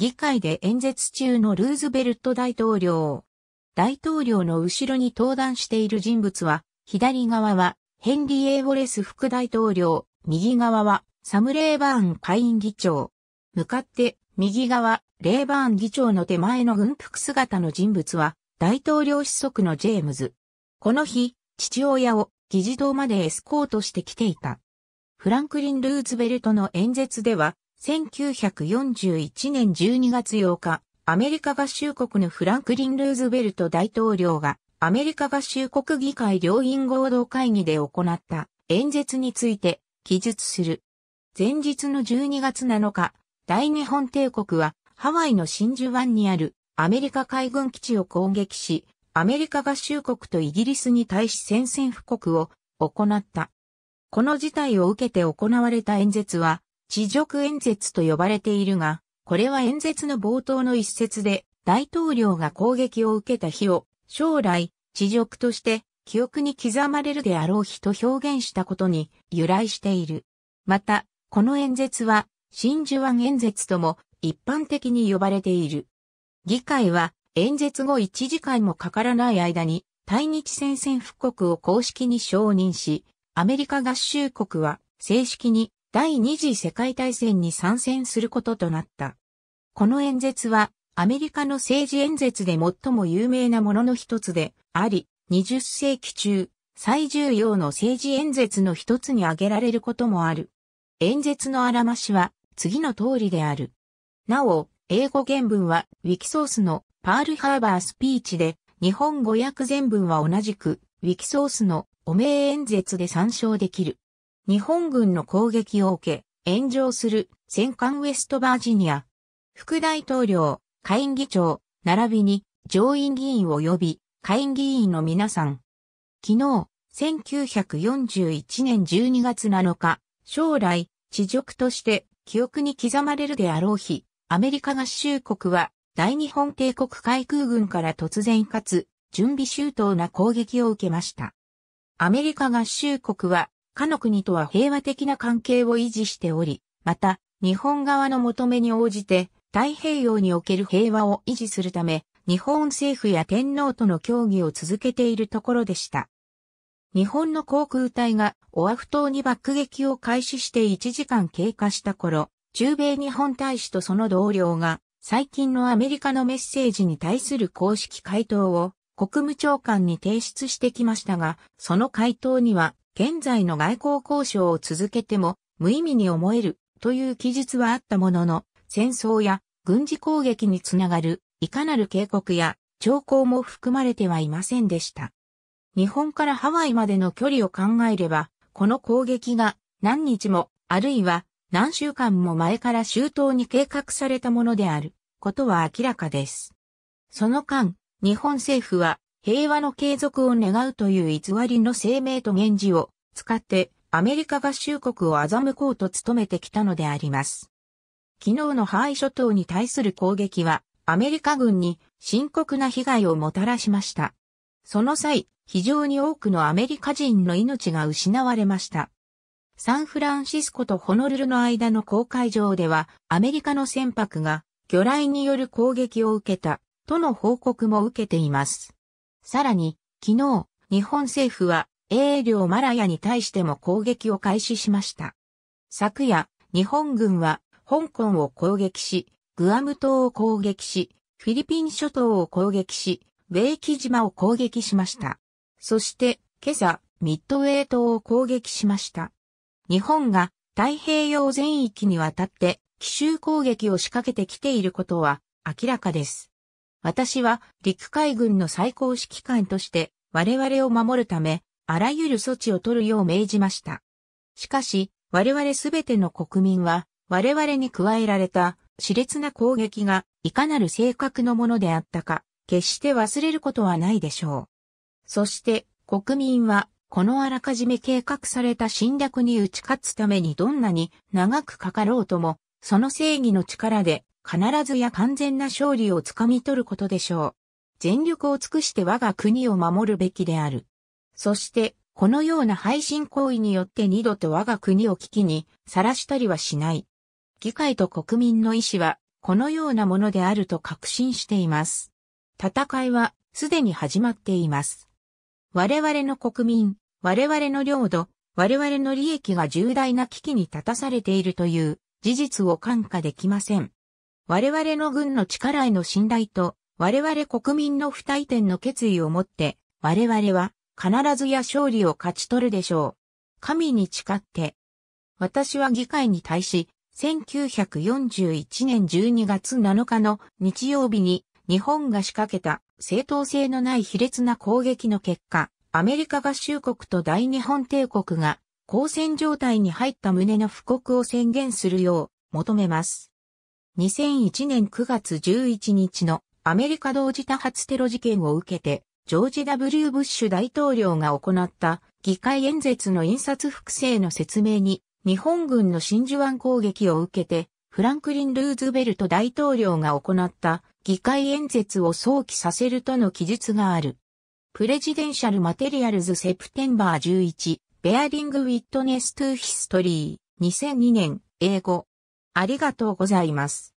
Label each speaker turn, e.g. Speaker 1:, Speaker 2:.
Speaker 1: 議会で演説中のルーズベルト大統領。大統領の後ろに登壇している人物は、左側はヘンリー・エー・ウォレス副大統領、右側はサム・レーバーン下院議長。向かって、右側、レーバーン議長の手前の軍服姿の人物は、大統領子息のジェームズ。この日、父親を議事堂までエスコートしてきていた。フランクリン・ルーズベルトの演説では、1941年12月8日、アメリカ合衆国のフランクリン・ルーズベルト大統領が、アメリカ合衆国議会両院合同会議で行った演説について記述する。前日の12月7日、大日本帝国はハワイの真珠湾にあるアメリカ海軍基地を攻撃し、アメリカ合衆国とイギリスに対し宣戦布告を行った。この事態を受けて行われた演説は、地辱演説と呼ばれているが、これは演説の冒頭の一節で、大統領が攻撃を受けた日を、将来、地辱として記憶に刻まれるであろう日と表現したことに由来している。また、この演説は、真珠湾演説とも一般的に呼ばれている。議会は、演説後1時間もかからない間に、対日宣戦布告を公式に承認し、アメリカ合衆国は正式に第二次世界大戦に参戦することとなった。この演説は、アメリカの政治演説で最も有名なものの一つであり、20世紀中、最重要の政治演説の一つに挙げられることもある。演説のあらましは、次の通りである。なお、英語原文は、ウィキソースのパールハーバースピーチで、日本語訳全文は同じく、ウィキソースの汚名演説で参照できる。日本軍の攻撃を受け、炎上する戦艦ウェストバージニア。副大統領、下院議長、並びに上院議員及び下院議員の皆さん。昨日、1941年12月7日、将来、地辱として記憶に刻まれるであろう日、アメリカ合衆国は大日本帝国海空軍から突然かつ準備周到な攻撃を受けました。アメリカ合衆国はかの国とは平和的な関係を維持しており、また、日本側の求めに応じて、太平洋における平和を維持するため、日本政府や天皇との協議を続けているところでした。日本の航空隊がオアフ島に爆撃を開始して1時間経過した頃、中米日本大使とその同僚が最近のアメリカのメッセージに対する公式回答を国務長官に提出してきましたが、その回答には現在の外交交渉を続けても無意味に思えるという記述はあったものの、戦争や軍事攻撃につながるいかなる警告や兆候も含まれてはいませんでした。日本からハワイまでの距離を考えれば、この攻撃が何日も、あるいは何週間も前から周到に計画されたものであることは明らかです。その間、日本政府は平和の継続を願うという偽りの声明と源氏を使ってアメリカ合衆国を欺こうと努めてきたのであります。昨日のハワイ諸島に対する攻撃はアメリカ軍に深刻な被害をもたらしました。その際、非常に多くのアメリカ人の命が失われました。サンフランシスコとホノルルの間の公海上では、アメリカの船舶が魚雷による攻撃を受けた、との報告も受けています。さらに、昨日、日本政府は、英領マラヤに対しても攻撃を開始しました。昨夜、日本軍は、香港を攻撃し、グアム島を攻撃し、フィリピン諸島を攻撃し、ウェイキ島を攻撃しました。そして、今朝、ミッドウェイ島を攻撃しました。日本が太平洋全域にわたって奇襲攻撃を仕掛けてきていることは明らかです。私は陸海軍の最高指揮官として我々を守るため、あらゆる措置を取るよう命じました。しかし、我々すべての国民は、我々に加えられた熾烈な攻撃がいかなる性格のものであったか、決して忘れることはないでしょう。そして国民はこのあらかじめ計画された侵略に打ち勝つためにどんなに長くかかろうとも、その正義の力で必ずや完全な勝利をつかみ取ることでしょう。全力を尽くして我が国を守るべきである。そして、このような配信行為によって二度と我が国を危機にさらしたりはしない。議会と国民の意思は、このようなものであると確信しています。戦いは、すでに始まっています。我々の国民、我々の領土、我々の利益が重大な危機に立たされているという事実を看過できません。我々の軍の力への信頼と、我々国民の不退転の決意を持って、我々は必ずや勝利を勝ち取るでしょう。神に誓って。私は議会に対し、1941年12月7日の日曜日に日本が仕掛けた正当性のない卑劣な攻撃の結果、アメリカ合衆国と大日本帝国が交戦状態に入った旨の布告を宣言するよう求めます。2001年9月11日のアメリカ同時多発テロ事件を受けて、ジョージ・ W・ ブッシュ大統領が行った議会演説の印刷複製の説明に、日本軍の真珠湾攻撃を受けて、フランクリン・ルーズベルト大統領が行った議会演説を想起させるとの記述がある。プレジデンシャル・マテリアルズ・セプテンバー11、ベアリング・ウィットネス・トゥ・ヒストリー、2002年、英語、ありがとうございます。